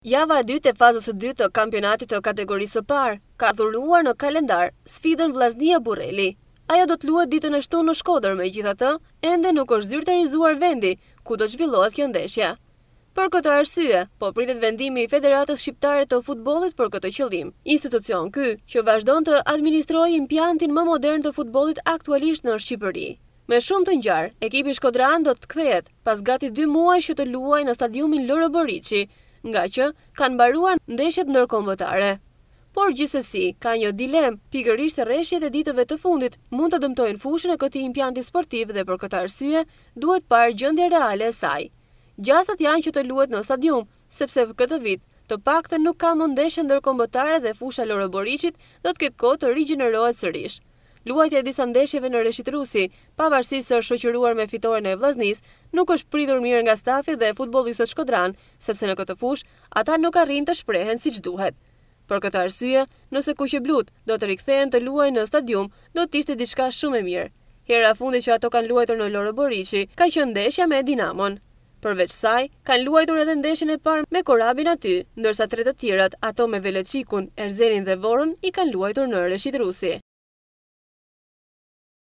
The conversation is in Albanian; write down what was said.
Java e dytë e fazës së dytë të kampionatit të kategorisë së parë ka dhuruar në kalendar sfidën Vllaznia Burreli. Ajo do të luhet ditën e shtunë në Shkodër, megjithatë, ende nuk është zyrtarizuar vendi ku do të zhvillohet kjo ndeshje. Për këtë arsye, po pritet vendimi i Federatës Shqiptare të Futbollit për këtë qëllim. Institucion ky, që vazhdon të administrojë impiantin më modern të futbollit aktualisht në Shqipëri. Me shumë të njarë, ekipi Shkodran do të kthehet pas gati 2 muaj që të luajë në stadiumin Loro Boriçi, nga që kanë baruan ndeshjet ndërkombëtare. Por gjithsesi, ka një dilem, pikërisht reshjet e ditëve të fundit mund të dëmtojnë fushën e këtij impianti sportiv dhe për këtë arsye duhet parë gjendja reale e saj. Gjasat janë që të luhet në stadium, sepse këtë vit të të nuk ka më ndeshje ndërkombëtare dhe fusha Boricit do të ketë kohë të rigjenerohet sërish. Luajtja e disa ndeshjeve në Reshit Rusi, pavarësisht se është shoqëruar me fitoren e Vllaznis, nuk është pritur mirë nga stafi dhe futbollistët Shkodran, sepse në këtë fushë ata nuk arrin të shprehen siç duhet. Për këtë arsye, nëse Kuqe Blut do të rikthehen të luajnë në stadium, do të ishte diçka shumë e mirë. Hera fundi që ato kanë luajtur në Loro Borici, ka që ndeshja me Dinamon. Përveç saj, kanë luajtur edhe ndeshjen e parë me Korabin aty, ndërsa tre të tjerat, ato me Veleçikun, Erzelin dhe Vorën i kanë luajtur në Reshit Rusi.